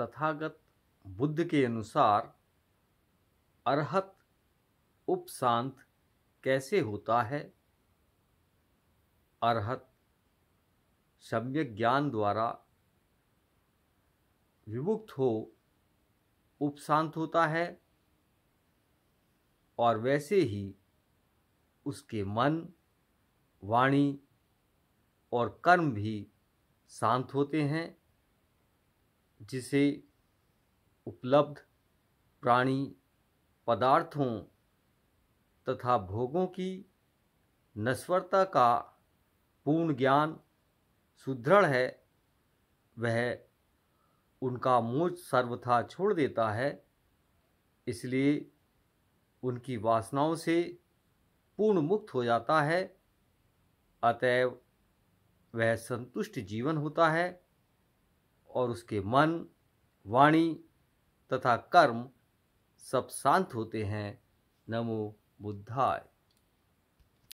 तथागत बुद्ध के अनुसार अरहत उपशांत कैसे होता है अरहत सम्यक ज्ञान द्वारा विमुक्त हो उपशांत होता है और वैसे ही उसके मन वाणी और कर्म भी शांत होते हैं जिसे उपलब्ध प्राणी पदार्थों तथा भोगों की नश्वरता का पूर्ण ज्ञान सुदृढ़ है वह उनका मोज सर्वथा छोड़ देता है इसलिए उनकी वासनाओं से पूर्ण मुक्त हो जाता है अतएव वह संतुष्ट जीवन होता है और उसके मन वाणी तथा कर्म सब शांत होते हैं नमो बुद्धाय